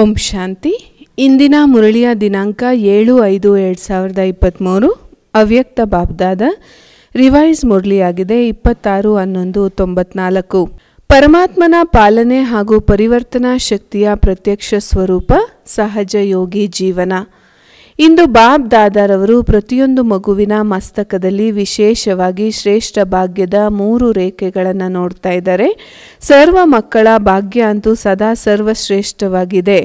ಓಂ ಶಾಂತಿ ಇಂದಿನ ಮುರಳಿಯ ದಿನಾಂಕ ಏಳು ಐದು ಎರಡು ಸಾವಿರದ ಇಪ್ಪತ್ತ್ಮೂರು ಅವ್ಯಕ್ತ ಬಾಬ್ದಾದ ರಿವೈಸ್ ಮುರಳಿಯಾಗಿದೆ ಇಪ್ಪತ್ತಾರು ಹನ್ನೊಂದು ತೊಂಬತ್ನಾಲ್ಕು ಪರಮಾತ್ಮನ ಪಾಲನೆ ಹಾಗೂ ಪರಿವರ್ತನಾ ಶಕ್ತಿಯ ಪ್ರತ್ಯಕ್ಷ ಸ್ವರೂಪ ಸಹಜ ಯೋಗಿ ಜೀವನ ಇಂದು ಬಾಬ್ ದಾದಾರವರು ಪ್ರತಿಯೊಂದು ಮಗುವಿನ ಮಸ್ತಕದಲ್ಲಿ ವಿಶೇಷವಾಗಿ ಶ್ರೇಷ್ಠ ಭಾಗ್ಯದ ಮೂರು ರೇಖೆಗಳನ್ನು ನೋಡ್ತಾ ಇದ್ದಾರೆ ಸರ್ವ ಮಕ್ಕಳ ಭಾಗ್ಯ ಅಂತೂ ಸದಾ ಸರ್ವಶ್ರೇಷ್ಠವಾಗಿದೆ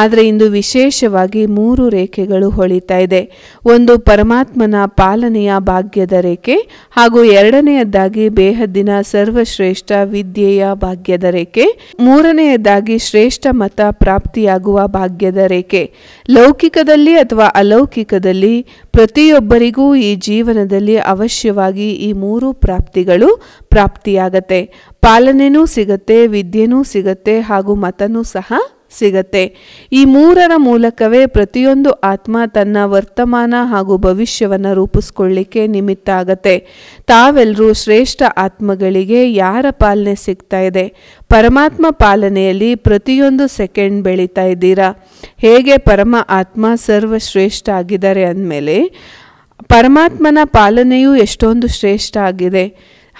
ಆದರೆ ಇಂದು ವಿಶೇಷವಾಗಿ ಮೂರು ರೇಖೆಗಳು ಹೊಳಿತಾ ಇದೆ ಒಂದು ಪರಮಾತ್ಮನ ಪಾಲನೆಯ ಭಾಗ್ಯದ ರೇಖೆ ಹಾಗೂ ಎರಡನೆಯದಾಗಿ ಬೇಹದ್ದಿನ ಸರ್ವಶ್ರೇಷ್ಠ ವಿದ್ಯೆಯ ಭಾಗ್ಯದ ರೇಖೆ ಮೂರನೆಯದಾಗಿ ಶ್ರೇಷ್ಠ ಮತ ಪ್ರಾಪ್ತಿಯಾಗುವ ಭಾಗ್ಯದ ರೇಖೆ ಲೌಕಿಕದಲ್ಲಿ ಅಥವಾ ಅಲೌಕಿಕದಲ್ಲಿ ಪ್ರತಿಯೊಬ್ಬರಿಗೂ ಈ ಜೀವನದಲ್ಲಿ ಅವಶ್ಯವಾಗಿ ಈ ಮೂರು ಪ್ರಾಪ್ತಿಗಳು ಪ್ರಾಪ್ತಿಯಾಗತ್ತೆ ಪಾಲನೆನೂ ಸಿಗತ್ತೆ ವಿದ್ಯೆನೂ ಸಿಗತ್ತೆ ಹಾಗೂ ಮತನೂ ಸಹ ಸಿಗತ್ತೆ ಈ ಮೂರರ ಮೂಲಕವೇ ಪ್ರತಿಯೊಂದು ಆತ್ಮ ತನ್ನ ವರ್ತಮಾನ ಹಾಗೂ ಭವಿಷ್ಯವನ್ನು ರೂಪಿಸ್ಕೊಳ್ಳಿಕ್ಕೆ ನಿಮಿತ್ತ ಆಗತ್ತೆ ತಾವೆಲ್ಲರೂ ಶ್ರೇಷ್ಠ ಆತ್ಮಗಳಿಗೆ ಯಾರ ಪಾಲನೆ ಸಿಗ್ತಾ ಇದೆ ಪರಮಾತ್ಮ ಪಾಲನೆಯಲ್ಲಿ ಪ್ರತಿಯೊಂದು ಸೆಕೆಂಡ್ ಬೆಳೀತಾ ಇದ್ದೀರಾ ಹೇಗೆ ಪರಮ ಆತ್ಮ ಸರ್ವಶ್ರೇಷ್ಠ ಆಗಿದ್ದಾರೆ ಅಂದಮೇಲೆ ಪರಮಾತ್ಮನ ಪಾಲನೆಯೂ ಎಷ್ಟೊಂದು ಶ್ರೇಷ್ಠ ಆಗಿದೆ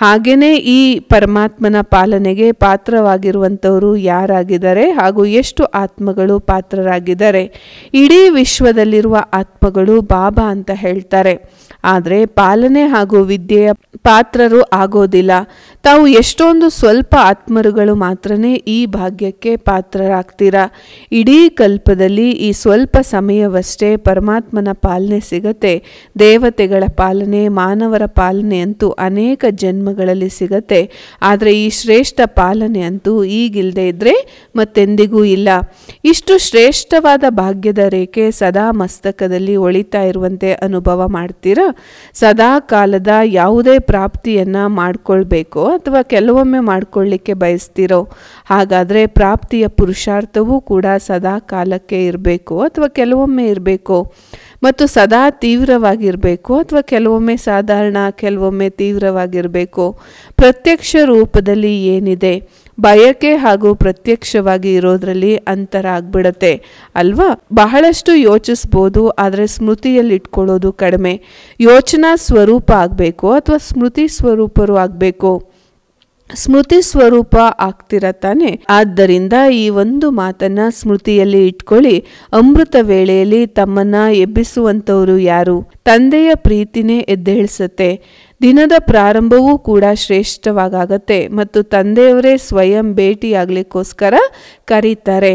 ಹಾಗೆಯೇ ಈ ಪರಮಾತ್ಮನ ಪಾಲನೆಗೆ ಪಾತ್ರವಾಗಿರುವಂಥವರು ಯಾರಾಗಿದ್ದಾರೆ ಹಾಗೂ ಎಷ್ಟು ಆತ್ಮಗಳು ಪಾತ್ರರಾಗಿದ್ದಾರೆ ಇಡೀ ವಿಶ್ವದಲ್ಲಿರುವ ಆತ್ಮಗಳು ಬಾಬಾ ಅಂತ ಹೇಳ್ತಾರೆ ಆದರೆ ಪಾಲನೆ ಹಾಗೂ ವಿದ್ಯೆಯ ಪಾತ್ರರು ಆಗೋದಿಲ್ಲ ತಾವು ಎಷ್ಟೊಂದು ಸ್ವಲ್ಪ ಆತ್ಮರುಗಳು ಮಾತ್ರನೇ ಈ ಭಾಗ್ಯಕ್ಕೆ ಪಾತ್ರರಾಗ್ತೀರ ಇಡೀ ಕಲ್ಪದಲ್ಲಿ ಈ ಸ್ವಲ್ಪ ಸಮಯವಷ್ಟೇ ಪರಮಾತ್ಮನ ಪಾಲನೆ ಸಿಗತ್ತೆ ದೇವತೆಗಳ ಪಾಲನೆ ಮಾನವರ ಪಾಲನೆ ಅಂತೂ ಅನೇಕ ಜನ್ಮಗಳಲ್ಲಿ ಸಿಗತ್ತೆ ಆದರೆ ಈ ಶ್ರೇಷ್ಠ ಪಾಲನೆ ಅಂತೂ ಈಗಿಲ್ಲದೆ ಇದ್ದರೆ ಮತ್ತೆಂದಿಗೂ ಇಲ್ಲ ಇಷ್ಟು ಶ್ರೇಷ್ಠವಾದ ಭಾಗ್ಯದ ರೇಖೆ ಸದಾ ಮಸ್ತಕದಲ್ಲಿ ಒಳಿತಾ ಇರುವಂತೆ ಅನುಭವ ಮಾಡ್ತೀರ ಸದಾ ಕಾಲದ ಯಾವುದೇ ಪ್ರಾಪ್ತಿಯನ್ನು ಮಾಡಿಕೊಳ್ಬೇಕು ಅಥವಾ ಕೆಲವೊಮ್ಮೆ ಮಾಡಿಕೊಳ್ಳಿಕ್ಕೆ ಬಯಸ್ತಿರೋ ಹಾಗಾದರೆ ಪ್ರಾಪ್ತಿಯ ಪುರುಷಾರ್ಥವೂ ಕೂಡ ಸದಾ ಕಾಲಕ್ಕೆ ಇರಬೇಕು ಅಥವಾ ಕೆಲವೊಮ್ಮೆ ಇರಬೇಕು ಮತ್ತು ಸದಾ ತೀವ್ರವಾಗಿರಬೇಕು ಅಥವಾ ಕೆಲವೊಮ್ಮೆ ಸಾಧಾರಣ ಕೆಲವೊಮ್ಮೆ ತೀವ್ರವಾಗಿರಬೇಕು ಪ್ರತ್ಯಕ್ಷ ರೂಪದಲ್ಲಿ ಏನಿದೆ ಬಯಕೆ ಹಾಗೂ ಪ್ರತ್ಯಕ್ಷವಾಗಿ ಇರೋದ್ರಲ್ಲಿ ಅಂತರ ಆಗ್ಬಿಡತ್ತೆ ಅಲ್ವಾ ಬಹಳಷ್ಟು ಯೋಚಿಸ್ಬೋದು ಆದರೆ ಸ್ಮೃತಿಯಲ್ಲಿ ಇಟ್ಕೊಳ್ಳೋದು ಕಡಿಮೆ ಯೋಚನಾ ಸ್ವರೂಪ ಆಗಬೇಕು ಅಥವಾ ಸ್ಮೃತಿ ಸ್ವರೂಪರು ಆಗಬೇಕು ಸ್ಮೃತಿ ಸ್ವರೂಪ ಆಗ್ತಿರ ತಾನೆ ಆದ್ದರಿಂದ ಈ ಒಂದು ಮಾತನ್ನ ಸ್ಮೃತಿಯಲ್ಲಿ ಇಟ್ಕೊಳ್ಳಿ ಅಮೃತ ವೇಳೆಯಲ್ಲಿ ತಮ್ಮನ್ನ ಎಬ್ಬಿಸುವಂತವರು ಯಾರು ತಂದೆಯ ಪ್ರೀತಿನೇ ಎದ್ದೇಳಿಸತ್ತೆ ದಿನದ ಪ್ರಾರಂಭವೂ ಕೂಡ ಶ್ರೇಷ್ಠವಾಗತ್ತೆ ಮತ್ತು ತಂದೆಯವರೇ ಸ್ವಯಂ ಭೇಟಿಯಾಗಲಿಕ್ಕೋಸ್ಕರ ಕರೀತಾರೆ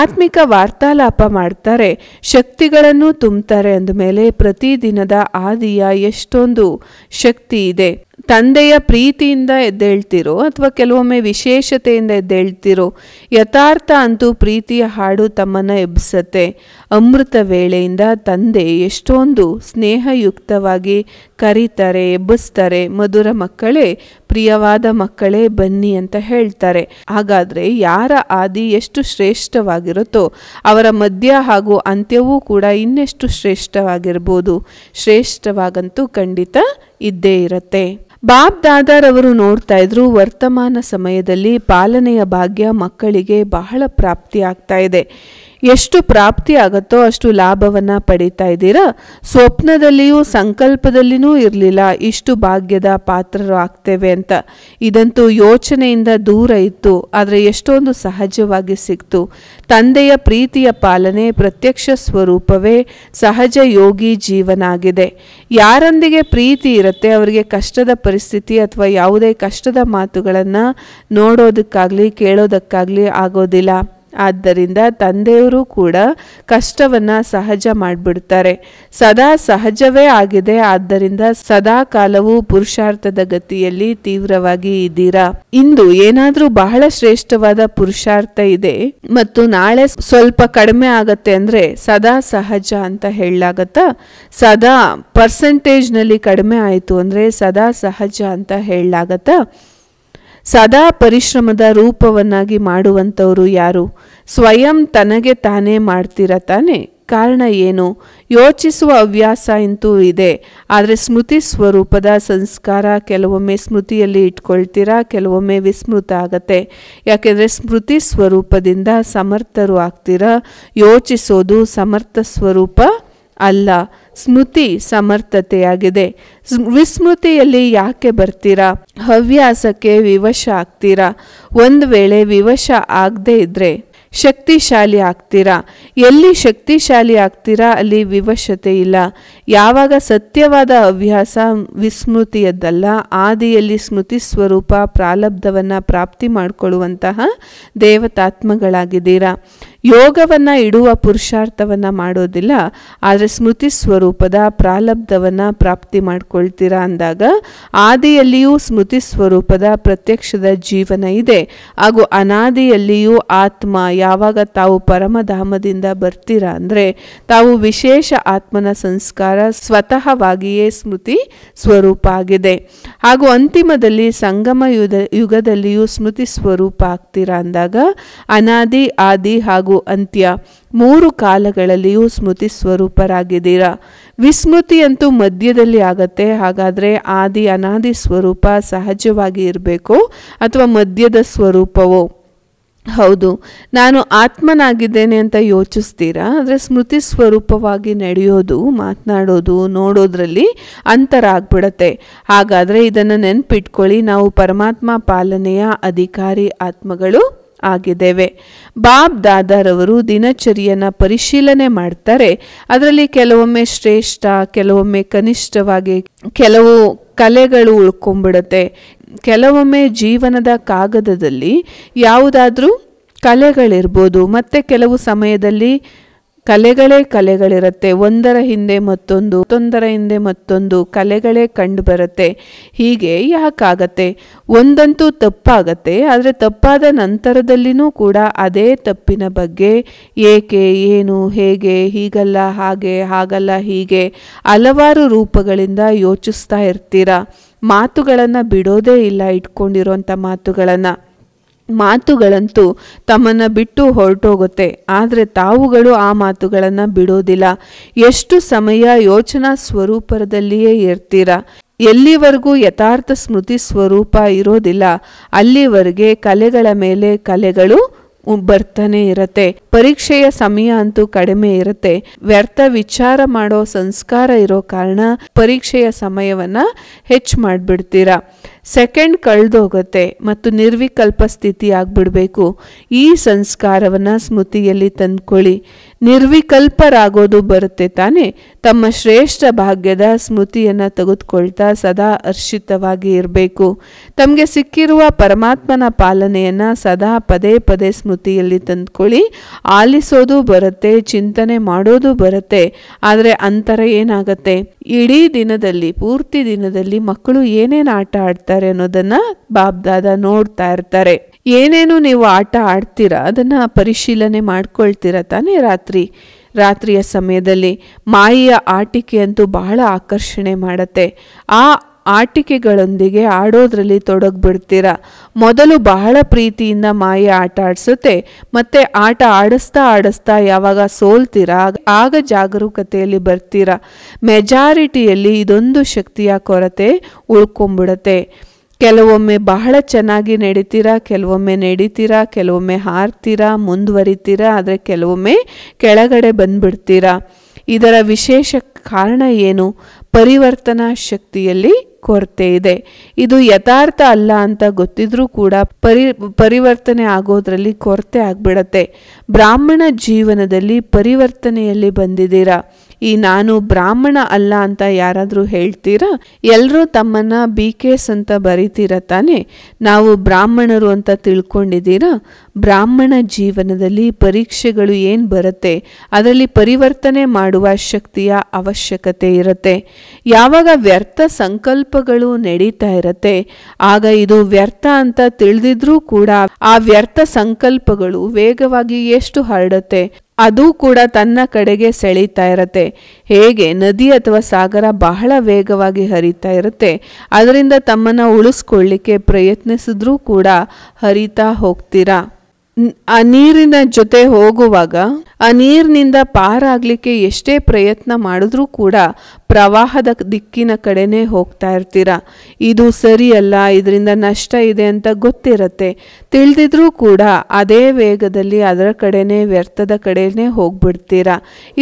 ಆತ್ಮಿಕ ವಾರ್ತಾಲಾಪ ಮಾಡ್ತಾರೆ ಶಕ್ತಿಗಳನ್ನು ತುಂಬುತ್ತಾರೆ ಅಂದಮೇಲೆ ಪ್ರತಿ ದಿನದ ಆದಿಯ ಎಷ್ಟೊಂದು ಶಕ್ತಿ ಇದೆ ತಂದೆಯ ಪ್ರೀತಿಯಿಂದ ಎದ್ದೇಳ್ತಿರೋ ಅಥವಾ ಕೆಲವೊಮ್ಮೆ ವಿಶೇಷತೆಯಿಂದ ಎದ್ದೇಳ್ತಿರೋ ಯಥಾರ್ಥ ಅಂತೂ ಪ್ರೀತಿಯ ಹಾಡು ತಮ್ಮನ್ನು ಎಬ್ಬಿಸತ್ತೆ ಅಮೃತ ವೇಳೆಯಿಂದ ತಂದೆ ಎಷ್ಟೊಂದು ಸ್ನೇಹಯುಕ್ತವಾಗಿ ಕರೀತಾರೆ ಎಬ್ಬಿಸ್ತಾರೆ ಮಧುರ ಮಕ್ಕಳೇ ಪ್ರಿಯವಾದ ಮಕ್ಕಳೇ ಬನ್ನಿ ಅಂತ ಹೇಳ್ತಾರೆ ಹಾಗಾದರೆ ಯಾರ ಆದಿ ಎಷ್ಟು ಶ್ರೇಷ್ಠವಾಗಿರುತ್ತೋ ಅವರ ಮಧ್ಯ ಹಾಗೂ ಅಂತ್ಯವೂ ಕೂಡ ಇನ್ನೆಷ್ಟು ಶ್ರೇಷ್ಠವಾಗಿರ್ಬೋದು ಶ್ರೇಷ್ಠವಾಗಂತೂ ಖಂಡಿತ ಇದ್ದೇ ಇರುತ್ತೆ ಬಾಬ್ ದಾದಾರ್ ಅವರು ನೋಡ್ತಾ ಇದ್ರು ವರ್ತಮಾನ ಸಮಯದಲ್ಲಿ ಪಾಲನೆಯ ಭಾಗ್ಯ ಮಕ್ಕಳಿಗೆ ಬಹಳ ಪ್ರಾಪ್ತಿ ಆಗ್ತಾ ಇದೆ ಎಷ್ಟು ಪ್ರಾಪ್ತಿ ಆಗತ್ತೋ ಅಷ್ಟು ಲಾಭವನ್ನು ಪಡೀತಾ ಇದ್ದೀರಾ ಸ್ವಪ್ನದಲ್ಲಿಯೂ ಸಂಕಲ್ಪದಲ್ಲಿನೂ ಇರಲಿಲ್ಲ ಇಷ್ಟು ಭಾಗ್ಯದ ಪಾತ್ರರು ಆಗ್ತೇವೆ ಅಂತ ಇದಂತೂ ಯೋಚನೆಯಿಂದ ದೂರ ಇತ್ತು ಆದರೆ ಎಷ್ಟೊಂದು ಸಹಜವಾಗಿ ಸಿಕ್ತು ತಂದೆಯ ಪ್ರೀತಿಯ ಪಾಲನೆ ಪ್ರತ್ಯಕ್ಷ ಸ್ವರೂಪವೇ ಸಹಜ ಯೋಗಿ ಜೀವನ ಆಗಿದೆ ಯಾರೊಂದಿಗೆ ಪ್ರೀತಿ ಇರುತ್ತೆ ಅವರಿಗೆ ಕಷ್ಟದ ಪರಿಸ್ಥಿತಿ ಅಥವಾ ಯಾವುದೇ ಕಷ್ಟದ ಮಾತುಗಳನ್ನು ನೋಡೋದಕ್ಕಾಗಲಿ ಕೇಳೋದಕ್ಕಾಗಲಿ ಆಗೋದಿಲ್ಲ ಆದ್ದರಿಂದ ತಂದೆಯವರು ಕೂಡ ಕಷ್ಟವನ್ನು ಸಹಜ ಮಾಡಿಬಿಡ್ತಾರೆ ಸದಾ ಸಹಜವೇ ಆಗಿದೆ ಆದ್ದರಿಂದ ಸದಾ ಕಾಲವೂ ಪುರುಷಾರ್ಥದ ಗತಿಯಲ್ಲಿ ತೀವ್ರವಾಗಿ ಇದ್ದೀರಾ ಇಂದು ಏನಾದರೂ ಬಹಳ ಶ್ರೇಷ್ಠವಾದ ಪುರುಷಾರ್ಥ ಇದೆ ಮತ್ತು ನಾಳೆ ಸ್ವಲ್ಪ ಕಡಿಮೆ ಆಗತ್ತೆ ಅಂದ್ರೆ ಸದಾ ಸಹಜ ಅಂತ ಹೇಳಲಾಗತ್ತಾ ಸದಾ ಪರ್ಸೆಂಟೇಜ್ನಲ್ಲಿ ಕಡಿಮೆ ಆಯಿತು ಅಂದರೆ ಸದಾ ಸಹಜ ಅಂತ ಹೇಳಲಾಗತ್ತಾ ಸದಾ ಪರಿಶ್ರಮದ ರೂಪವನ್ನಾಗಿ ಮಾಡುವಂಥವರು ಯಾರು ಸ್ವಯಂ ತನಗೆ ತಾನೇ ಮಾಡ್ತೀರ ತಾನೇ ಕಾರಣ ಏನು ಯೋಚಿಸುವ ಹವ್ಯಾಸ ಇಂತೂ ಇದೆ ಆದರೆ ಸ್ಮೃತಿ ಸ್ವರೂಪದ ಸಂಸ್ಕಾರ ಕೆಲವೊಮ್ಮೆ ಸ್ಮೃತಿಯಲ್ಲಿ ಇಟ್ಕೊಳ್ತೀರಾ ಕೆಲವೊಮ್ಮೆ ವಿಸ್ಮೃತ ಆಗತ್ತೆ ಯಾಕೆಂದರೆ ಸ್ಮೃತಿ ಸ್ವರೂಪದಿಂದ ಸಮರ್ಥರು ಆಗ್ತೀರಾ ಯೋಚಿಸೋದು ಸಮರ್ಥ ಸ್ವರೂಪ ಅಲ್ಲ ಸ್ಮೃತಿ ಸಮರ್ಥತೆಯಾಗಿದೆ ವಿಸ್ಮೃತಿಯಲ್ಲಿ ಯಾಕೆ ಬರ್ತೀರಾ ಹವ್ಯಾಸಕ್ಕೆ ವಿವಶ ಆಗ್ತೀರಾ ಒಂದು ವೇಳೆ ವಿವಶ ಆಗದೇ ಇದ್ರೆ ಶಕ್ತಿಶಾಲಿ ಆಗ್ತೀರಾ ಎಲ್ಲಿ ಶಕ್ತಿಶಾಲಿ ಆಗ್ತೀರಾ ಅಲ್ಲಿ ವಿವಶತೆ ಇಲ್ಲ ಯಾವಾಗ ಸತ್ಯವಾದ ಹವ್ಯಾಸ ವಿಸ್ಮೃತಿಯದ್ದಲ್ಲ ಆದಿಯಲ್ಲಿ ಸ್ಮೃತಿ ಸ್ವರೂಪ ಪ್ರಾಲಬ್ಧವನ್ನು ಪ್ರಾಪ್ತಿ ಮಾಡಿಕೊಳ್ಳುವಂತಹ ದೇವತಾತ್ಮಗಳಾಗಿದ್ದೀರಾ ಯೋಗವನ್ನು ಇಡುವ ಪುರುಷಾರ್ಥವನ್ನು ಮಾಡೋದಿಲ್ಲ ಆದರೆ ಸ್ಮೃತಿ ಸ್ವರೂಪದ ಪ್ರಾಲಬ್ಧವನ್ನು ಪ್ರಾಪ್ತಿ ಮಾಡ್ಕೊಳ್ತೀರಾ ಅಂದಾಗ ಆದಿಯಲ್ಲಿಯೂ ಸ್ಮೃತಿ ಸ್ವರೂಪದ ಪ್ರತ್ಯಕ್ಷದ ಜೀವನ ಇದೆ ಹಾಗೂ ಅನಾದಿಯಲ್ಲಿಯೂ ಆತ್ಮ ಯಾವಾಗ ತಾವು ಪರಮಧಾಮದಿಂದ ಬರ್ತೀರಾ ಅಂದರೆ ತಾವು ವಿಶೇಷ ಆತ್ಮನ ಸಂಸ್ಕಾರ ಸ್ವತಃವಾಗಿಯೇ ಸ್ಮೃತಿ ಸ್ವರೂಪ ಆಗಿದೆ ಹಾಗೂ ಅಂತಿಮದಲ್ಲಿ ಸಂಗಮ ಯುಗದಲ್ಲಿಯೂ ಸ್ಮೃತಿ ಸ್ವರೂಪ ಆಗ್ತೀರಾ ಅಂದಾಗ ಅನಾದಿ ಆದಿ ಹಾಗೂ ಅಂತ್ಯ ಮೂರು ಕಾಲಗಳಲ್ಲಿಯೂ ಸ್ಮೃತಿ ಸ್ವರೂಪರಾಗಿದ್ದೀರಾ ವಿಸ್ಮೃತಿ ಅಂತೂ ಮಧ್ಯದಲ್ಲಿ ಆಗತ್ತೆ ಹಾಗಾದರೆ ಆದಿ ಅನಾದಿ ಸ್ವರೂಪ ಸಹಜವಾಗಿ ಇರಬೇಕು ಅಥವಾ ಮಧ್ಯದ ಸ್ವರೂಪವೋ ಹೌದು ನಾನು ಆತ್ಮನಾಗಿದ್ದೇನೆ ಅಂತ ಯೋಚಿಸ್ತೀರಾ ಆದರೆ ಸ್ಮೃತಿ ಸ್ವರೂಪವಾಗಿ ನಡೆಯೋದು ಮಾತನಾಡೋದು ನೋಡೋದ್ರಲ್ಲಿ ಅಂತರ ಆಗ್ಬಿಡತ್ತೆ ಹಾಗಾದರೆ ಇದನ್ನು ನೆನ್ಪಿಟ್ಕೊಳ್ಳಿ ನಾವು ಪರಮಾತ್ಮ ಪಾಲನೆಯ ಅಧಿಕಾರಿ ಆತ್ಮಗಳು ಆಗಿದ್ದೇವೆ ಬಾಬ್ ದಾದಾರವರು ದಿನಚರಿಯನ್ನು ಪರಿಶೀಲನೆ ಮಾಡ್ತಾರೆ ಅದರಲ್ಲಿ ಕೆಲವೊಮ್ಮೆ ಶ್ರೇಷ್ಠ ಕೆಲವೊಮ್ಮೆ ಕನಿಷ್ಠವಾಗಿ ಕೆಲವು ಕಲೆಗಳು ಉಳ್ಕೊಂಡ್ಬಿಡುತ್ತೆ ಕೆಲವೊಮ್ಮೆ ಜೀವನದ ಕಾಗದದಲ್ಲಿ ಯಾವುದಾದ್ರೂ ಕಲೆಗಳಿರ್ಬೋದು ಮತ್ತು ಕೆಲವು ಸಮಯದಲ್ಲಿ ಕಲೆಗಳೇ ಕಲೆಗಳಿರುತ್ತೆ ಒಂದರ ಹಿಂದೆ ಮತ್ತೊಂದು ಮತ್ತೊಂದರ ಹಿಂದೆ ಮತ್ತೊಂದು ಕಲೆಗಳೇ ಕಂಡು ಬರುತ್ತೆ ಹೀಗೆ ಯಾಕಾಗತ್ತೆ ಒಂದಂತೂ ತಪ್ಪಾಗತ್ತೆ ಆದರೆ ತಪ್ಪಾದ ನಂತರದಲ್ಲಿನೂ ಕೂಡ ಅದೇ ತಪ್ಪಿನ ಬಗ್ಗೆ ಏಕೆ ಏನು ಹೇಗೆ ಹೀಗಲ್ಲ ಹಾಗೆ ಹಾಗಲ್ಲ ಹೀಗೆ ಹಲವಾರು ರೂಪಗಳಿಂದ ಯೋಚಿಸ್ತಾ ಇರ್ತೀರಾ ಮಾತುಗಳನ್ನು ಬಿಡೋದೇ ಇಲ್ಲ ಇಟ್ಕೊಂಡಿರೋಂಥ ಮಾತುಗಳನ್ನು ಮಾತುಗಳಂತೂ ತಮ್ಮನ್ನು ಬಿಟ್ಟು ಹೊರಟೋಗುತ್ತೆ ಆದರೆ ತಾವುಗಳು ಆ ಮಾತುಗಳನ್ನು ಬಿಡೋದಿಲ್ಲ ಎಷ್ಟು ಸಮಯ ಯೋಚನಾ ಸ್ವರೂಪದಲ್ಲಿಯೇ ಇರ್ತೀರ ಎಲ್ಲಿವರೆಗೂ ಯಥಾರ್ಥ ಸ್ಮೃತಿ ಸ್ವರೂಪ ಇರೋದಿಲ್ಲ ಅಲ್ಲಿವರೆಗೆ ಕಲೆಗಳ ಮೇಲೆ ಕಲೆಗಳು ಬರ್ತಾನೆ ಇರತ್ತೆ ಪರೀಕ್ಷೆಯ ಸಮಯ ಅಂತೂ ಕಡಿಮೆ ಇರುತ್ತೆ ವ್ಯರ್ಥ ವಿಚಾರ ಮಾಡೋ ಸಂಸ್ಕಾರ ಇರೋ ಕಾರಣ ಪರೀಕ್ಷೆಯ ಸಮಯವನ್ನ ಹೆಚ್ಚು ಮಾಡಿಬಿಡ್ತೀರಾ ಸೆಕೆಂಡ್ ಕಳೆದೋಗತ್ತೆ ಮತ್ತು ನಿರ್ವಿಕಲ್ಪ ಸ್ಥಿತಿ ಆಗ್ಬಿಡ್ಬೇಕು ಈ ಸಂಸ್ಕಾರವನ್ನ ಸ್ಮೃತಿಯಲ್ಲಿ ತಂದ್ಕೊಳ್ಳಿ ನಿರ್ವಿಕಲ್ಪರಾಗೋದು ಬರುತ್ತೆ ತಾನೆ ತಮ್ಮ ಶ್ರೇಷ್ಠ ಭಾಗ್ಯದ ಸ್ಮೃತಿಯನ್ನ ತೆಗೆದುಕೊಳ್ತಾ ಸದಾ ಹರ್ಷಿತವಾಗಿ ಇರಬೇಕು ತಮಗೆ ಸಿಕ್ಕಿರುವ ಪರಮಾತ್ಮನ ಪಾಲನೆಯನ್ನ ಸದಾ ಪದೇ ಪದೇ ಸ್ಮೃತಿ ಸ್ಮೃತಿಯಲ್ಲಿ ತಂದ್ಕೊಳ್ಳಿ ಆಲಿಸೋದು ಬರುತ್ತೆ ಚಿಂತನೆ ಮಾಡೋದು ಬರುತ್ತೆ ಆದರೆ ಅಂತರ ಏನಾಗುತ್ತೆ ಇಡೀ ದಿನದಲ್ಲಿ ಪೂರ್ತಿ ದಿನದಲ್ಲಿ ಮಕ್ಕಳು ಏನೇನು ಆಟ ಆಡ್ತಾರೆ ಅನ್ನೋದನ್ನು ಬಾಬ್ದಾದ ನೋಡ್ತಾ ಇರ್ತಾರೆ ಏನೇನು ನೀವು ಆಟ ಆಡ್ತೀರಾ ಅದನ್ನು ಪರಿಶೀಲನೆ ಮಾಡ್ಕೊಳ್ತೀರಾ ತಾನೇ ರಾತ್ರಿ ರಾತ್ರಿಯ ಸಮಯದಲ್ಲಿ ಮಾಯಿಯ ಆಟಿಕೆ ಅಂತೂ ಬಹಳ ಆಕರ್ಷಣೆ ಮಾಡತ್ತೆ ಆ ಆಟಿಕೆಗಳೊಂದಿಗೆ ಆಡೋದ್ರಲ್ಲಿ ತೊಡಗಿಬಿಡ್ತೀರಾ ಮೊದಲು ಬಹಳ ಪ್ರೀತಿಯಿಂದ ಮಾಯ ಆಟ ಆಡಿಸುತ್ತೆ ಮತ್ತೆ ಆಟ ಆಡಿಸ್ತಾ ಆಡಿಸ್ತಾ ಯಾವಾಗ ಸೋಲ್ತೀರಾ ಆಗ ಜಾಗರೂಕತೆಯಲ್ಲಿ ಬರ್ತೀರಾ ಮೆಜಾರಿಟಿಯಲ್ಲಿ ಇದೊಂದು ಶಕ್ತಿಯ ಕೊರತೆ ಉಳ್ಕೊಂಬಿಡುತ್ತೆ ಕೆಲವೊಮ್ಮೆ ಬಹಳ ಚೆನ್ನಾಗಿ ನಡೀತೀರಾ ಕೆಲವೊಮ್ಮೆ ನಡೀತೀರಾ ಕೆಲವೊಮ್ಮೆ ಹಾರ್ತೀರಾ ಮುಂದುವರಿತೀರಾ ಆದರೆ ಕೆಲವೊಮ್ಮೆ ಕೆಳಗಡೆ ಬಂದ್ಬಿಡ್ತೀರಾ ಇದರ ವಿಶೇಷ ಕಾರಣ ಏನು ಪರಿವರ್ತನಾ ಶಕ್ತಿಯಲ್ಲಿ ಕೊರತೆ ಇದೆ ಇದು ಯಥಾರ್ಥ ಅಲ್ಲ ಅಂತ ಗೊತ್ತಿದ್ರೂ ಕೂಡ ಪರಿ ಪರಿವರ್ತನೆ ಆಗೋದ್ರಲ್ಲಿ ಕೊರತೆ ಆಗ್ಬಿಡತ್ತೆ ಬ್ರಾಹ್ಮಣ ಜೀವನದಲ್ಲಿ ಪರಿವರ್ತನೆಯಲ್ಲಿ ಬಂದಿದ್ದೀರಾ ಈ ನಾನು ಬ್ರಾಹ್ಮಣ ಅಲ್ಲ ಅಂತ ಯಾರಾದರೂ ಹೇಳ್ತೀರಾ ಎಲ್ಲರೂ ತಮ್ಮನ್ನ ಬಿ ಕೆಸ್ ಅಂತ ಬರಿತೀರ ತಾನೆ ನಾವು ಬ್ರಾಹ್ಮಣರು ಅಂತ ತಿಳ್ಕೊಂಡಿದ್ದೀರಾ ಬ್ರಾಹ್ಮಣ ಜೀವನದಲ್ಲಿ ಪರೀಕ್ಷೆಗಳು ಏನು ಬರುತ್ತೆ ಅದರಲ್ಲಿ ಪರಿವರ್ತನೆ ಮಾಡುವ ಶಕ್ತಿಯ ಅವಶ್ಯಕತೆ ಇರುತ್ತೆ ಯಾವಾಗ ವ್ಯರ್ಥ ಸಂಕಲ್ಪ ಪಾಪಗಳು ನಡೀತಾ ಇರತ್ತೆ ಆಗ ಇದು ವ್ಯರ್ಥ ಅಂತ ತಿಳಿದಿದ್ರೂ ಕೂಡ ಆ ವ್ಯರ್ಥ ಸಂಕಲ್ಪಗಳು ವೇಗವಾಗಿ ಎಷ್ಟು ಹರಡುತ್ತೆ ಅದು ಕೂಡ ತನ್ನ ಕಡೆಗೆ ಸೆಳೀತಾ ಇರತ್ತೆ ಹೇಗೆ ನದಿ ಅಥವಾ ಸಾಗರ ಬಹಳ ವೇಗವಾಗಿ ಹರಿತಾ ಇರುತ್ತೆ ಅದರಿಂದ ತಮ್ಮನ್ನು ಉಳಿಸ್ಕೊಳ್ಳಿಕ್ಕೆ ಪ್ರಯತ್ನಿಸಿದ್ರೂ ಕೂಡ ಹರಿತಾ ಹೋಗ್ತೀರಾ ಆ ನೀರಿನ ಜೊತೆ ಹೋಗುವಾಗ ಆ ನೀರಿನಿಂದ ಪಾರಾಗಲಿಕ್ಕೆ ಎಷ್ಟೇ ಪ್ರಯತ್ನ ಮಾಡಿದ್ರೂ ಕೂಡ ಪ್ರವಾಹದ ದಿಕ್ಕಿನ ಕಡೆನೇ ಹೋಗ್ತಾ ಇರ್ತೀರ ಇದು ಸರಿಯಲ್ಲ ಇದರಿಂದ ನಷ್ಟ ಇದೆ ಅಂತ ಗೊತ್ತಿರತ್ತೆ ತಿಳಿದಿದ್ರೂ ಕೂಡ ಅದೇ ವೇಗದಲ್ಲಿ ಅದರ ಕಡೆನೇ ವ್ಯರ್ಥದ ಕಡೆನೇ ಹೋಗ್ಬಿಡ್ತೀರ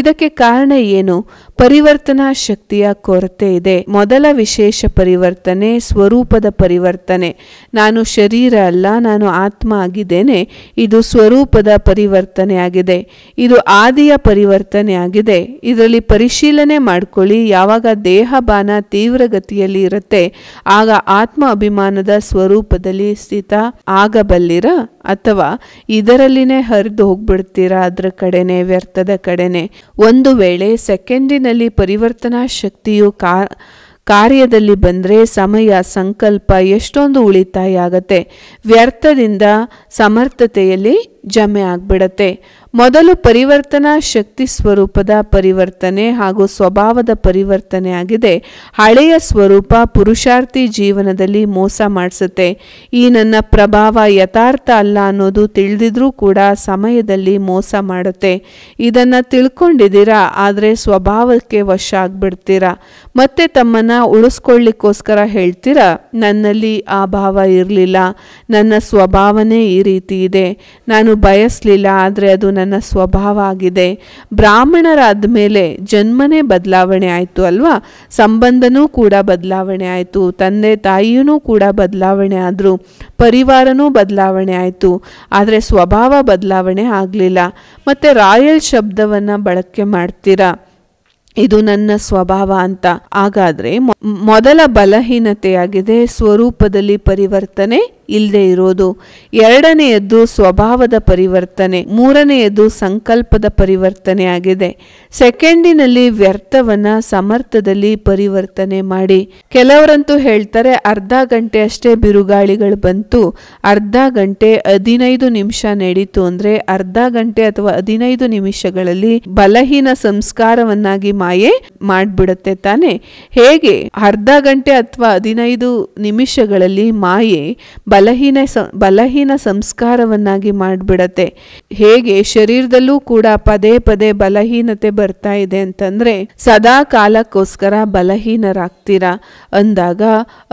ಇದಕ್ಕೆ ಕಾರಣ ಏನು ಪರಿವರ್ತನಾ ಶಕ್ತಿಯ ಕೊರತೆ ಇದೆ ಮೊದಲ ವಿಶೇಷ ಪರಿವರ್ತನೆ ಸ್ವರೂಪದ ಪರಿವರ್ತನೆ ನಾನು ಶರೀರ ಅಲ್ಲ ನಾನು ಆತ್ಮ ಆಗಿದ್ದೇನೆ ಇದು ಸ್ವರೂಪದ ಪರಿವರ್ತನೆ ಆಗಿದೆ ಇದು ಆದಿಯ ಪರಿವರ್ತನೆ ಆಗಿದೆ ಇದರಲ್ಲಿ ಪರಿಶೀಲನೆ ಮಾಡಿಕೊಳ್ಳಿ ಯಾವಾಗ ದೇಹ ಬಾನ ತೀವ್ರಗತಿಯಲ್ಲಿ ಇರುತ್ತೆ ಆಗ ಆತ್ಮ ಅಭಿಮಾನದ ಸ್ವರೂಪದಲ್ಲಿ ಸ್ಥಿತ ಆಗಬಲ್ಲಿರ ಅಥವಾ ಇದರಲ್ಲಿನೇ ಹರಿದು ಹೋಗ್ಬಿಡ್ತೀರಾ ಅದರ ಕಡೆನೆ ವ್ಯರ್ಥದ ಕಡೆನೆ ಒಂದು ವೇಳೆ ಸೆಕೆಂಡಿನಲ್ಲಿ ಪರಿವರ್ತನಾ ಶಕ್ತಿಯು ಕಾ ಕಾರ್ಯದಲ್ಲಿ ಬಂದರೆ ಸಮಯ ಸಂಕಲ್ಪ ಎಷ್ಟೊಂದು ಉಳಿತಾಯ ಆಗತ್ತೆ ವ್ಯರ್ಥದಿಂದ ಸಮರ್ಥತೆಯಲ್ಲಿ ಜಮೆ ಆಗ್ಬಿಡತ್ತೆ ಮೊದಲು ಪರಿವರ್ತನಾ ಶಕ್ತಿ ಸ್ವರೂಪದ ಪರಿವರ್ತನೆ ಹಾಗೂ ಸ್ವಭಾವದ ಪರಿವರ್ತನೆ ಆಗಿದೆ ಹಳೆಯ ಸ್ವರೂಪ ಪುರುಷಾರ್ಥಿ ಜೀವನದಲ್ಲಿ ಮೋಸ ಮಾಡಿಸುತ್ತೆ ಈ ನನ್ನ ಪ್ರಭಾವ ಯಥಾರ್ಥ ಅಲ್ಲ ಅನ್ನೋದು ತಿಳಿದಿದ್ರೂ ಕೂಡ ಸಮಯದಲ್ಲಿ ಮೋಸ ಮಾಡುತ್ತೆ ಇದನ್ನು ತಿಳ್ಕೊಂಡಿದ್ದೀರಾ ಆದರೆ ಸ್ವಭಾವಕ್ಕೆ ವಶ ಆಗ್ಬಿಡ್ತೀರಾ ಮತ್ತೆ ತಮ್ಮನ್ನು ಉಳಿಸ್ಕೊಳ್ಳಿಕ್ಕೋಸ್ಕರ ಹೇಳ್ತೀರಾ ನನ್ನಲ್ಲಿ ಆ ಭಾವ ಇರಲಿಲ್ಲ ನನ್ನ ಸ್ವಭಾವನೇ ಈ ರೀತಿ ಇದೆ ನಾನು ಬಯಸಲಿಲ್ಲ ಆದರೆ ಅದು ನನ್ನ ನನ್ನ ಸ್ವಭಾವ ಆಗಿದೆ ಬ್ರಾಹ್ಮಣರಾದ ಮೇಲೆ ಜನ್ಮನೇ ಬದಲಾವಣೆ ಆಯಿತು ಅಲ್ವಾ ಸಂಬಂಧನೂ ಕೂಡ ಬದಲಾವಣೆ ಆಯಿತು ತಂದೆ ತಾಯಿಯೂ ಕೂಡ ಬದಲಾವಣೆ ಆದರು ಪರಿವಾರನೂ ಬದಲಾವಣೆ ಆಯಿತು ಆದರೆ ಸ್ವಭಾವ ಬದಲಾವಣೆ ಆಗಲಿಲ್ಲ ಮತ್ತು ರಾಯಲ್ ಶಬ್ದವನ್ನು ಬಳಕೆ ಮಾಡ್ತೀರಾ ಇದು ನನ್ನ ಸ್ವಭಾವ ಅಂತ ಹಾಗಾದರೆ ಮೊದಲ ಬಲಹೀನತೆಯಾಗಿದೆ ಸ್ವರೂಪದಲ್ಲಿ ಪರಿವರ್ತನೆ ಇಲ್ಲದೆ ಇರೋದು ಎರಡನೆಯದ್ದು ಸ್ವಭಾವದ ಪರಿವರ್ತನೆ ಮೂರನೆಯದ್ದು ಸಂಕಲ್ಪದ ಪರಿವರ್ತನೆ ಆಗಿದೆ ಸೆಕೆಂಡಿನಲ್ಲಿ ವ್ಯರ್ಥವನ್ನ ಸಮರ್ಥದಲ್ಲಿ ಪರಿವರ್ತನೆ ಮಾಡಿ ಕೆಲವರಂತೂ ಹೇಳ್ತಾರೆ ಅರ್ಧ ಗಂಟೆ ಅಷ್ಟೇ ಬಿರುಗಾಳಿಗಳು ಬಂತು ಅರ್ಧ ಗಂಟೆ ಹದಿನೈದು ನಿಮಿಷ ನಡೀತು ಅಂದ್ರೆ ಅರ್ಧ ಗಂಟೆ ಅಥವಾ ಹದಿನೈದು ನಿಮಿಷಗಳಲ್ಲಿ ಬಲಹೀನ ಸಂಸ್ಕಾರವನ್ನಾಗಿ ಮಾಯೆ ಮಾಡಿಬಿಡುತ್ತೆ ತಾನೆ ಹೇಗೆ ಅರ್ಧ ಗಂಟೆ ಅಥವಾ ಹದಿನೈದು ನಿಮಿಷಗಳಲ್ಲಿ ಮಾಯೆ ಬಲಹೀನ ಬಲಹೀನ ಸಂಸ್ಕಾರವನ್ನಾಗಿ ಮಾಡಿಬಿಡತ್ತೆ ಹೇಗೆ ಶರೀರದಲ್ಲೂ ಕೂಡ ಪದೇ ಪದೇ ಬಲಹೀನತೆ ಬರ್ತಾ ಇದೆ ಅಂತಂದ್ರೆ ಸದಾ ಕಾಲಕ್ಕೋಸ್ಕರ ಬಲಹೀನರಾಗ್ತೀರಾ ಅಂದಾಗ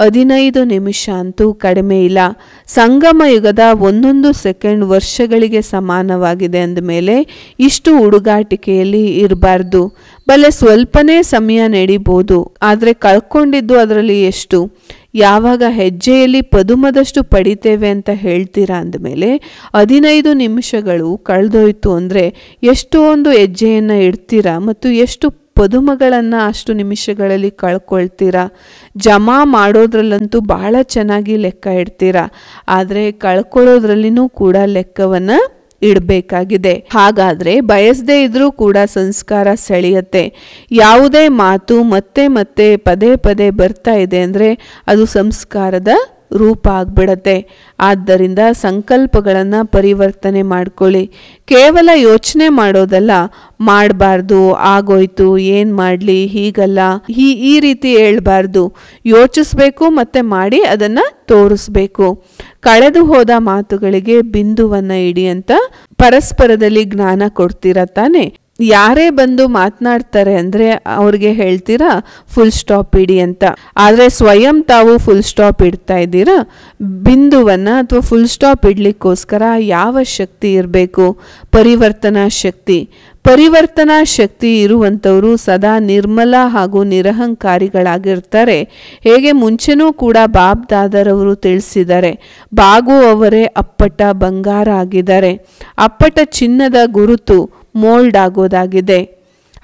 ಹದಿನೈದು ನಿಮಿಷ ಅಂತೂ ಕಡಿಮೆ ಇಲ್ಲ ಸಂಗಮ ಯುಗದ ಒಂದೊಂದು ಸೆಕೆಂಡ್ ವರ್ಷಗಳಿಗೆ ಸಮಾನವಾಗಿದೆ ಅಂದಮೇಲೆ ಇಷ್ಟು ಹುಡುಗಾಟಿಕೆಯಲ್ಲಿ ಇರಬಾರ್ದು ಬಲೆ ಸ್ವಲ್ಪನೇ ಸಮಯ ನಡೀಬೋದು ಆದರೆ ಕಳ್ಕೊಂಡಿದ್ದು ಅದರಲ್ಲಿ ಎಷ್ಟು ಯಾವಾಗ ಹೆಜ್ಜೆಯಲ್ಲಿ ಪದುಮದಷ್ಟು ಪಡಿತೇವೆ ಅಂತ ಹೇಳ್ತೀರಾ ಅಂದಮೇಲೆ ಹದಿನೈದು ನಿಮಿಷಗಳು ಕಳೆದೋಯ್ತು ಅಂದರೆ ಎಷ್ಟೊಂದು ಹೆಜ್ಜೆಯನ್ನು ಇಡ್ತೀರಾ ಮತ್ತು ಎಷ್ಟು ಪದುಮಗಳನ್ನು ಅಷ್ಟು ನಿಮಿಷಗಳಲ್ಲಿ ಕಳ್ಕೊಳ್ತೀರಾ ಜಮಾ ಮಾಡೋದ್ರಲ್ಲಂತೂ ಬಹಳ ಚೆನ್ನಾಗಿ ಲೆಕ್ಕ ಇಡ್ತೀರಾ ಆದರೆ ಕಳ್ಕೊಳ್ಳೋದ್ರಲ್ಲಿನೂ ಕೂಡ ಲೆಕ್ಕವನ್ನು ಇಡಬೇಕಾಗಿದೆ ಹಾಗಾದ್ರೆ ಬಯಸದೇ ಇದ್ರೂ ಕೂಡ ಸಂಸ್ಕಾರ ಸೆಳೆಯತ್ತೆ ಯಾವುದೇ ಮಾತು ಮತ್ತೆ ಮತ್ತೆ ಪದೇ ಪದೇ ಬರ್ತಾ ಇದೆ ಅಂದರೆ ಅದು ಸಂಸ್ಕಾರದ ರೂಪ ಆಗ್ಬಿಡತ್ತೆ ಆದ್ದರಿಂದ ಸಂಕಲ್ಪಗಳನ್ನು ಪರಿವರ್ತನೆ ಮಾಡ್ಕೊಳ್ಳಿ ಕೇವಲ ಯೋಚನೆ ಮಾಡೋದಲ್ಲ ಮಾಡಬಾರ್ದು ಆಗೋಯ್ತು ಏನು ಮಾಡಲಿ ಹೀಗಲ್ಲ ಈ ಈ ರೀತಿ ಹೇಳ್ಬಾರ್ದು ಯೋಚಿಸ್ಬೇಕು ಮತ್ತು ಮಾಡಿ ಅದನ್ನು ತೋರಿಸ್ಬೇಕು ಕಳೆದು ಹೋದ ಮಾತುಗಳಿಗೆ ಬಿಂದುವನ್ನು ಇಡಿ ಅಂತ ಪರಸ್ಪರದಲ್ಲಿ ಜ್ಞಾನ ಕೊಡ್ತೀರ ತಾನೆ ಯಾರೇ ಬಂದು ಮಾತನಾಡ್ತಾರೆ ಅಂದರೆ ಅವ್ರಿಗೆ ಹೇಳ್ತೀರಾ ಫುಲ್ ಸ್ಟಾಪ್ ಇಡಿ ಅಂತ ಆದರೆ ಸ್ವಯಂ ತಾವು ಫುಲ್ ಸ್ಟಾಪ್ ಇಡ್ತಾ ಇದ್ದೀರಾ ಬಿಂದುವನ್ನು ಅಥವಾ ಫುಲ್ ಸ್ಟಾಪ್ ಇಡ್ಲಿಕ್ಕೋಸ್ಕರ ಯಾವ ಶಕ್ತಿ ಇರಬೇಕು ಪರಿವರ್ತನಾ ಶಕ್ತಿ ಪರಿವರ್ತನಾ ಶಕ್ತಿ ಇರುವಂಥವರು ಸದಾ ನಿರ್ಮಲ ಹಾಗೂ ನಿರಹಂಕಾರಿಗಳಾಗಿರ್ತಾರೆ ಹೇಗೆ ಮುಂಚೆನೂ ಕೂಡ ಬಾಬ್ ದಾದರವರು ತಿಳಿಸಿದ್ದಾರೆ ಬಾಗು ಅವರೇ ಅಪ್ಪಟ ಬಂಗಾರ ಆಗಿದ್ದಾರೆ ಅಪ್ಪಟ ಚಿನ್ನದ ಗುರುತು ಮೋಲ್ಡ್ ಆಗೋದಾಗಿದೆ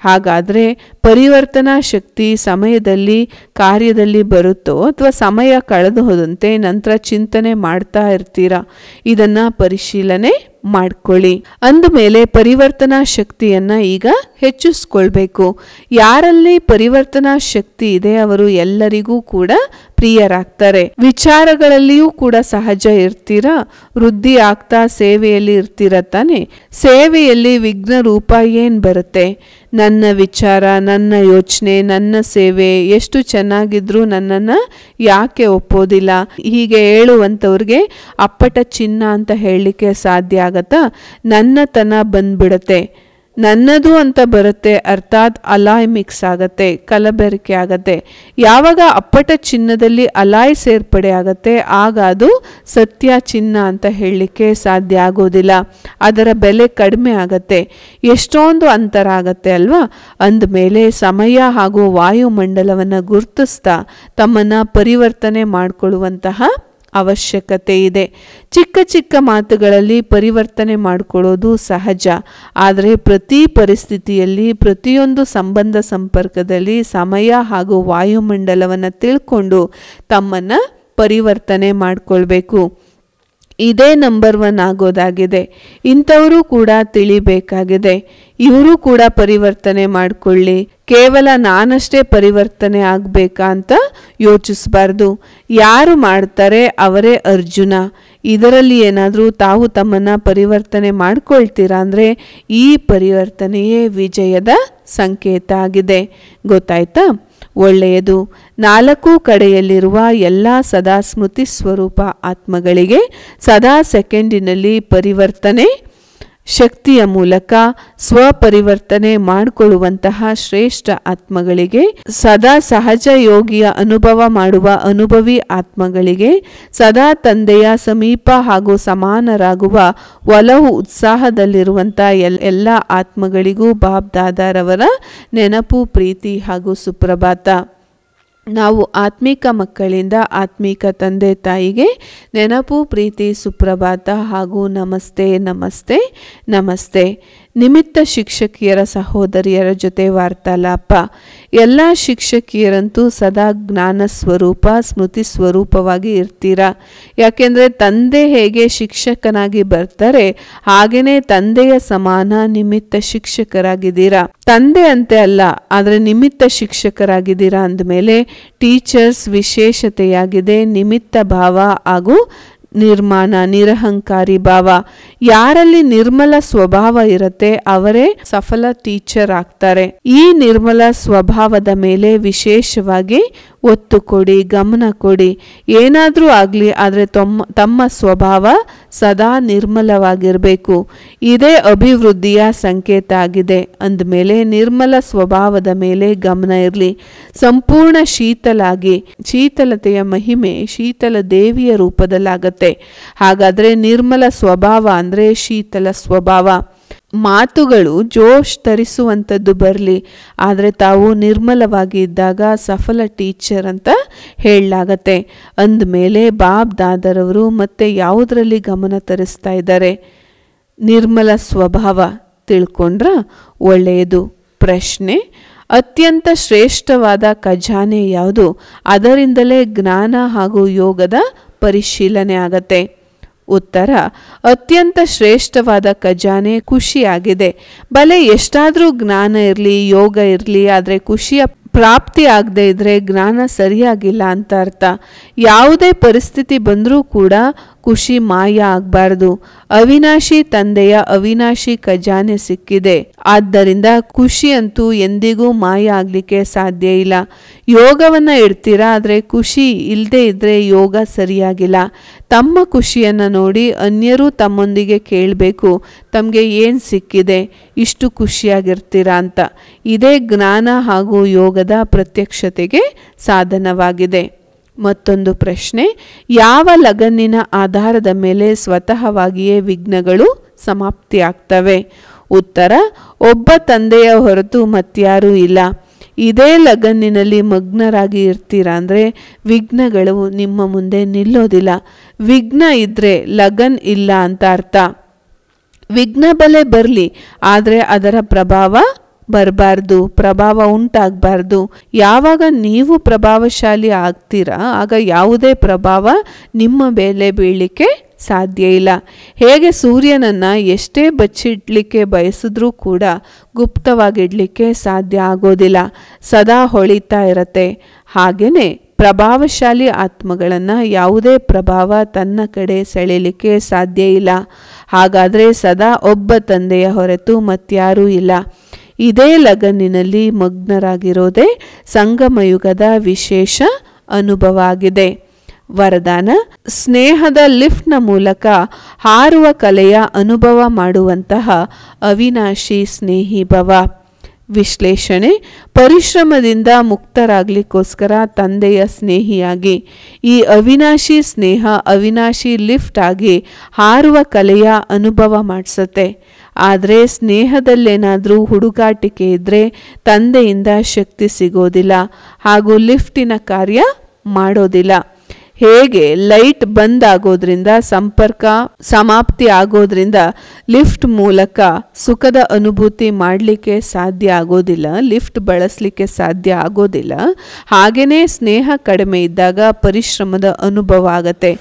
ಹಾಗಾದರೆ ಪರಿವರ್ತನಾ ಶಕ್ತಿ ಸಮಯದಲ್ಲಿ ಕಾರ್ಯದಲ್ಲಿ ಬರುತ್ತೋ ಅಥವಾ ಸಮಯ ಕಳೆದು ಹೋದಂತೆ ನಂತರ ಚಿಂತನೆ ಮಾಡ್ತಾ ಇರ್ತೀರಾ ಇದನ್ನು ಪರಿಶೀಲನೆ ಮಾಡ್ಕೊಳ್ಳಿ ಮೇಲೆ ಪರಿವರ್ತನಾ ಶಕ್ತಿಯನ್ನು ಈಗ ಹೆಚ್ಚಿಸ್ಕೊಳ್ಬೇಕು ಯಾರಲ್ಲಿ ಪರಿವರ್ತನಾ ಶಕ್ತಿ ಇದೆ ಅವರು ಎಲ್ಲರಿಗೂ ಕೂಡ ಪ್ರಿಯರಾಗ್ತಾರೆ ವಿಚಾರಗಳಲ್ಲಿಯೂ ಕೂಡ ಸಹಜ ಇರ್ತೀರ ವೃದ್ಧಿ ಆಗ್ತಾ ಸೇವೆಯಲ್ಲಿ ಇರ್ತೀರ ತಾನೆ ಸೇವೆಯಲ್ಲಿ ವಿಘ್ನ ರೂಪ ಏನ್ ಬರುತ್ತೆ ನನ್ನ ವಿಚಾರ ನನ್ನ ಯೋಚನೆ ನನ್ನ ಸೇವೆ ಎಷ್ಟು ಚೆನ್ನಾಗಿದ್ರೂ ನನ್ನನ್ನು ಯಾಕೆ ಒಪ್ಪೋದಿಲ್ಲ ಹೀಗೆ ಹೇಳುವಂಥವ್ರಿಗೆ ಅಪ್ಪಟ ಚಿನ್ನ ಅಂತ ಹೇಳಲಿಕ್ಕೆ ಸಾಧ್ಯ ಆಗತ್ತಾ ನನ್ನತನ ಬಂದ್ಬಿಡತ್ತೆ ನನ್ನದು ಅಂತ ಬರುತ್ತೆ ಅರ್ಥಾತ್ ಅಲಾಯ್ ಮಿಕ್ಸ್ ಆಗತ್ತೆ ಕಲಬೆರಕೆ ಆಗತ್ತೆ ಯಾವಾಗ ಅಪ್ಪಟ ಚಿನ್ನದಲ್ಲಿ ಅಲಾಯ್ ಸೇರ್ಪಡೆ ಆಗತ್ತೆ ಆಗ ಅದು ಸತ್ಯ ಚಿನ್ನ ಅಂತ ಹೇಳಲಿಕ್ಕೆ ಸಾಧ್ಯ ಆಗೋದಿಲ್ಲ ಅದರ ಬೆಲೆ ಕಡಿಮೆ ಆಗತ್ತೆ ಎಷ್ಟೊಂದು ಅಂತರ ಆಗತ್ತೆ ಅಲ್ವಾ ಅಂದಮೇಲೆ ಸಮಯ ಹಾಗೂ ವಾಯುಮಂಡಲವನ್ನು ಗುರುತಿಸ್ತಾ ತಮ್ಮನ್ನು ಪರಿವರ್ತನೆ ಮಾಡಿಕೊಳ್ಳುವಂತಹ ಅವಶ್ಯಕತೆ ಇದೆ ಚಿಕ್ಕ ಚಿಕ್ಕ ಮಾತುಗಳಲ್ಲಿ ಪರಿವರ್ತನೆ ಮಾಡಿಕೊಳ್ಳೋದು ಸಹಜ ಆದರೆ ಪ್ರತಿ ಪರಿಸ್ಥಿತಿಯಲ್ಲಿ ಪ್ರತಿಯೊಂದು ಸಂಬಂಧ ಸಂಪರ್ಕದಲ್ಲಿ ಸಮಯ ಹಾಗೂ ವಾಯುಮಂಡಲವನ್ನು ತಿಳ್ಕೊಂಡು ತಮ್ಮನ್ನು ಪರಿವರ್ತನೆ ಮಾಡಿಕೊಳ್ಬೇಕು ಇದೇ ನಂಬರ್ ಒನ್ ಆಗೋದಾಗಿದೆ ಇಂಥವರು ಕೂಡ ತಿಳಿಬೇಕಾಗಿದೆ ಇವರು ಕೂಡ ಪರಿವರ್ತನೆ ಮಾಡಿಕೊಳ್ಳಿ ಕೇವಲ ನಾನಷ್ಟೇ ಪರಿವರ್ತನೆ ಆಗಬೇಕಾ ಅಂತ ಯೋಚಿಸಬಾರ್ದು ಯಾರು ಮಾಡ್ತಾರೆ ಅವರೇ ಅರ್ಜುನ ಇದರಲ್ಲಿ ಏನಾದರೂ ತಾವು ತಮ್ಮನ್ನು ಪರಿವರ್ತನೆ ಮಾಡಿಕೊಳ್ತೀರಾ ಅಂದರೆ ಈ ಪರಿವರ್ತನೆಯೇ ವಿಜಯದ ಸಂಕೇತ ಆಗಿದೆ ಗೊತ್ತಾಯ್ತಾ ಒಳ್ಳೆಯದು ನಾಲ್ಕು ಕಡೆಯಲ್ಲಿರುವ ಎಲ್ಲ ಸದಾ ಸ್ಮೃತಿ ಸ್ವರೂಪ ಆತ್ಮಗಳಿಗೆ ಸದಾ ಸೆಕೆಂಡಿನಲ್ಲಿ ಪರಿವರ್ತನೆ ಶಕ್ತಿಯ ಮೂಲಕ ಸ್ವಪರಿವರ್ತನೆ ಮಾಡಿಕೊಳ್ಳುವಂತಹ ಶ್ರೇಷ್ಠ ಆತ್ಮಗಳಿಗೆ ಸದಾ ಸಹಜ ಯೋಗಿಯ ಅನುಭವ ಮಾಡುವ ಅನುಭವಿ ಆತ್ಮಗಳಿಗೆ ಸದಾ ತಂದೆಯ ಸಮೀಪ ಹಾಗೂ ಸಮಾನರಾಗುವ ಒಲವು ಉತ್ಸಾಹದಲ್ಲಿರುವಂಥ ಎಲ್ ಎಲ್ಲ ಆತ್ಮಗಳಿಗೂ ಬಾಬ್ ದಾದಾರವರ ನೆನಪು ಪ್ರೀತಿ ಹಾಗೂ ಸುಪ್ರಭಾತ ನಾವು ಆತ್ಮಿಕ ಮಕ್ಕಳಿಂದ ಆತ್ಮಿಕ ತಂದೆ ತಾಯಿಗೆ ನೆನಪು ಪ್ರೀತಿ ಸುಪ್ರಭಾತ ಹಾಗೂ ನಮಸ್ತೆ ನಮಸ್ತೆ ನಮಸ್ತೆ ನಿಮಿತ್ತ ಶಿಕ್ಷಕಿಯರ ಸಹೋದರಿಯರ ಜೊತೆ ವಾರ್ತಾಲಾಪ ಎಲ್ಲ ಶಿಕ್ಷಕಿಯರಂತೂ ಸದಾ ಜ್ಞಾನ ಸ್ವರೂಪ ಸ್ಮೃತಿ ಸ್ವರೂಪವಾಗಿ ಇರ್ತೀರಾ ಯಾಕೆಂದರೆ ತಂದೆ ಹೇಗೆ ಶಿಕ್ಷಕನಾಗಿ ಬರ್ತಾರೆ ಹಾಗೆಯೇ ತಂದೆಯ ಸಮಾನ ನಿಮಿತ್ತ ಶಿಕ್ಷಕರಾಗಿದ್ದೀರಾ ತಂದೆ ಅಂತೆ ಅಲ್ಲ ಆದರೆ ನಿಮಿತ್ತ ಶಿಕ್ಷಕರಾಗಿದ್ದೀರಾ ಅಂದಮೇಲೆ ಟೀಚರ್ಸ್ ವಿಶೇಷತೆಯಾಗಿದೆ ನಿಮಿತ್ತ ಭಾವ ಹಾಗೂ ನಿರ್ಮಾಣ ನಿರಹಂಕಾರಿ ಭಾವ ಯಾರಲ್ಲಿ ನಿರ್ಮಲ ಸ್ವಭಾವ ಇರುತ್ತೆ ಅವರೇ ಸಫಲ ಟೀಚರ್ ಆಗ್ತಾರೆ ಈ ನಿರ್ಮಲ ಸ್ವಭಾವದ ಮೇಲೆ ವಿಶೇಷವಾಗಿ ಒತ್ತು ಕೊಡಿ ಗಮನ ಕೊಡಿ ಏನಾದರೂ ಆಗಲಿ ಆದರೆ ತಮ್ಮ ತಮ್ಮ ಸ್ವಭಾವ ಸದಾ ನಿರ್ಮಲವಾಗಿರಬೇಕು ಇದೇ ಅಭಿವೃದ್ಧಿಯ ಸಂಕೇತ ಆಗಿದೆ ಅಂದಮೇಲೆ ನಿರ್ಮಲ ಸ್ವಭಾವದ ಮೇಲೆ ಗಮನ ಇರಲಿ ಸಂಪೂರ್ಣ ಶೀತಲಾಗಿ ಶೀತಲತೆಯ ಮಹಿಮೆ ಶೀತಲ ದೇವಿಯ ರೂಪದಲ್ಲಾಗತ್ತೆ ಹಾಗಾದರೆ ನಿರ್ಮಲ ಸ್ವಭಾವ ಅಂದರೆ ಶೀತಲ ಸ್ವಭಾವ ಮಾತುಗಳು ಜೋಶ್ ತರಿಸುವಂಥದ್ದು ಬರಲಿ ಆದರೆ ತಾವು ನಿರ್ಮಲವಾಗಿ ಇದ್ದಾಗ ಸಫಲ ಟೀಚರ್ ಅಂತ ಹೇಳಲಾಗತ್ತೆ ಅಂದಮೇಲೆ ಬಾಬ್ ದಾದರವರು ಮತ್ತೆ ಯಾವುದರಲ್ಲಿ ಗಮನ ತರಿಸ್ತಾ ಇದ್ದಾರೆ ನಿರ್ಮಲ ಸ್ವಭಾವ ತಿಳ್ಕೊಂಡ್ರ ಒಳ್ಳೆಯದು ಪ್ರಶ್ನೆ ಅತ್ಯಂತ ಶ್ರೇಷ್ಠವಾದ ಖಜಾನೆ ಯಾವುದು ಅದರಿಂದಲೇ ಜ್ಞಾನ ಹಾಗೂ ಯೋಗದ ಪರಿಶೀಲನೆ ಆಗತ್ತೆ ಉತ್ತರ ಅತ್ಯಂತ ಶ್ರೇಷ್ಠವಾದ ಖಜಾನೆ ಖುಷಿಯಾಗಿದೆ ಬಲೆ ಎಷ್ಟಾದರೂ ಜ್ಞಾನ ಇರಲಿ ಯೋಗ ಇರಲಿ ಆದರೆ ಖುಷಿಯ ಪ್ರಾಪ್ತಿ ಆಗದೇ ಇದ್ದರೆ ಜ್ಞಾನ ಸರಿಯಾಗಿಲ್ಲ ಅಂತ ಅರ್ಥ ಯಾವುದೇ ಪರಿಸ್ಥಿತಿ ಬಂದರೂ ಕೂಡ ಖುಷಿ ಮಾಯ ಆಗಬಾರ್ದು ಅವಿನಾಶಿ ತಂದೆಯ ಅವಿನಾಶಿ ಖಜಾನೆ ಸಿಕ್ಕಿದೆ ಆದ್ದರಿಂದ ಖುಷಿ ಅಂತೂ ಎಂದಿಗೂ ಮಾಯ ಆಗಲಿಕ್ಕೆ ಸಾಧ್ಯ ಇಲ್ಲ ಯೋಗವನ್ನು ಇಡ್ತೀರಾ ಆದರೆ ಖುಷಿ ಇಲ್ಲದೆ ಇದ್ದರೆ ಯೋಗ ಸರಿಯಾಗಿಲ್ಲ ತಮ್ಮ ಖುಷಿಯನ್ನು ನೋಡಿ ಅನ್ಯರು ತಮ್ಮೊಂದಿಗೆ ಕೇಳಬೇಕು ತಮಗೆ ಏನು ಸಿಕ್ಕಿದೆ ಇಷ್ಟು ಖುಷಿಯಾಗಿರ್ತೀರಾ ಅಂತ ಇದೇ ಜ್ಞಾನ ಹಾಗೂ ಯೋಗದ ಪ್ರತ್ಯಕ್ಷತೆಗೆ ಸಾಧನವಾಗಿದೆ ಮತ್ತೊಂದು ಪ್ರಶ್ನೆ ಯಾವ ಲಗನ್ನಿನ ಆಧಾರದ ಮೇಲೆ ಸ್ವತಃವಾಗಿಯೇ ವಿಘ್ನಗಳು ಸಮಾಪ್ತಿಯಾಗ್ತವೆ ಉತ್ತರ ಒಬ್ಬ ತಂದೆಯ ಹೊರತು ಮತ್ಯಾರೂ ಇಲ್ಲ ಇದೇ ಲಗನ್ನಿನಲ್ಲಿ ಮಗ್ನರಾಗಿ ಇರ್ತೀರಾ ಅಂದರೆ ವಿಘ್ನಗಳು ನಿಮ್ಮ ಮುಂದೆ ನಿಲ್ಲೋದಿಲ್ಲ ವಿಘ್ನ ಇದ್ದರೆ ಲಗನ್ ಇಲ್ಲ ಅಂತ ಅರ್ಥ ವಿಘ್ನ ಬಲೆ ಬರಲಿ ಆದರೆ ಅದರ ಪ್ರಭಾವ ಬರಬಾರ್ದು ಪ್ರಭಾವ ಉಂಟಾಗಬಾರ್ದು ಯಾವಾಗ ನೀವು ಪ್ರಭಾವಶಾಲಿ ಆಗ್ತೀರಾ ಆಗ ಯಾವುದೇ ಪ್ರಭಾವ ನಿಮ್ಮ ಮೇಲೆ ಬೀಳಲಿಕ್ಕೆ ಸಾಧ್ಯ ಇಲ್ಲ ಹೇಗೆ ಸೂರ್ಯನನ್ನು ಎಷ್ಟೇ ಬಚ್ಚಿಡ್ಲಿಕ್ಕೆ ಬಯಸಿದ್ರೂ ಕೂಡ ಗುಪ್ತವಾಗಿಡಲಿಕ್ಕೆ ಸಾಧ್ಯ ಆಗೋದಿಲ್ಲ ಸದಾ ಹೊಳಿತಾ ಇರತ್ತೆ ಹಾಗೆಯೇ ಪ್ರಭಾವಶಾಲಿ ಆತ್ಮಗಳನ್ನು ಯಾವುದೇ ಪ್ರಭಾವ ತನ್ನ ಕಡೆ ಸೆಳೆಯಲಿಕ್ಕೆ ಸಾಧ್ಯ ಇಲ್ಲ ಹಾಗಾದರೆ ಸದಾ ಒಬ್ಬ ತಂದೆಯ ಹೊರತು ಮತ್ಯಾರೂ ಇಲ್ಲ ಇದೇ ಲಗನ್ನಿನಲ್ಲಿ ಮಗ್ನರಾಗಿರೋದೇ ಸಂಗಮಯುಗದ ವಿಶೇಷ ಅನುಭವ ಆಗಿದೆ ವರದಾನ ಸ್ನೇಹದ ಲಿಫ್ಟ್ನ ಮೂಲಕ ಹಾರುವ ಕಲೆಯ ಅನುಭವ ಮಾಡುವಂತಹ ಅವಿನಾಶಿ ಸ್ನೇಹಿ ಭವ ವಿಶ್ಲೇಷಣೆ ಪರಿಶ್ರಮದಿಂದ ಮುಕ್ತರಾಗಲಿಕ್ಕೋಸ್ಕರ ತಂದೆಯ ಸ್ನೇಹಿಯಾಗಿ ಈ ಅವಿನಾಶಿ ಸ್ನೇಹ ಅವಿನಾಶಿ ಲಿಫ್ಟ್ ಆಗಿ ಹಾರುವ ಕಲೆಯ ಅನುಭವ ಮಾಡಿಸುತ್ತೆ ಆದರೆ ಸ್ನೇಹದಲ್ಲೇನಾದರೂ ಹುಡುಗಾಟಿಕೆ ಇದ್ದರೆ ತಂದೆಯಿಂದ ಶಕ್ತಿ ಸಿಗೋದಿಲ್ಲ ಹಾಗೂ ಲಿಫ್ಟಿನ ಕಾರ್ಯ ಮಾಡೋದಿಲ್ಲ ಹೇಗೆ ಲೈಟ್ ಬಂದ್ ಆಗೋದ್ರಿಂದ ಸಂಪರ್ಕ ಸಮಾಪ್ತಿ ಆಗೋದ್ರಿಂದ ಲಿಫ್ಟ್ ಮೂಲಕ ಸುಖದ ಅನುಭೂತಿ ಮಾಡಲಿಕ್ಕೆ ಸಾಧ್ಯ ಆಗೋದಿಲ್ಲ ಲಿಫ್ಟ್ ಬಳಸಲಿಕ್ಕೆ ಸಾಧ್ಯ ಆಗೋದಿಲ್ಲ ಹಾಗೆಯೇ ಸ್ನೇಹ ಕಡಿಮೆ ಇದ್ದಾಗ ಪರಿಶ್ರಮದ ಅನುಭವ ಆಗತ್ತೆ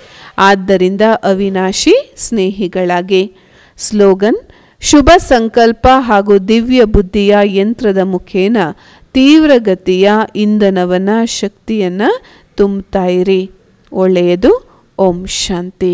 ಆದ್ದರಿಂದ ಅವಿನಾಶಿ ಸ್ನೇಹಿಗಳಾಗಿ ಸ್ಲೋಗನ್ ಶುಭ ಸಂಕಲ್ಪ ಹಾಗೂ ದಿವ್ಯ ಬುದ್ಧಿಯ ಯಂತ್ರದ ಮುಖೇನ ತೀವ್ರಗತಿಯ ಇಂಧನವನ್ನು ಶಕ್ತಿಯನ್ನು ತುಂಬ್ತಾಯಿರಿ ಒಳ್ಳೆಯದು ಓಂ ಶಾಂತಿ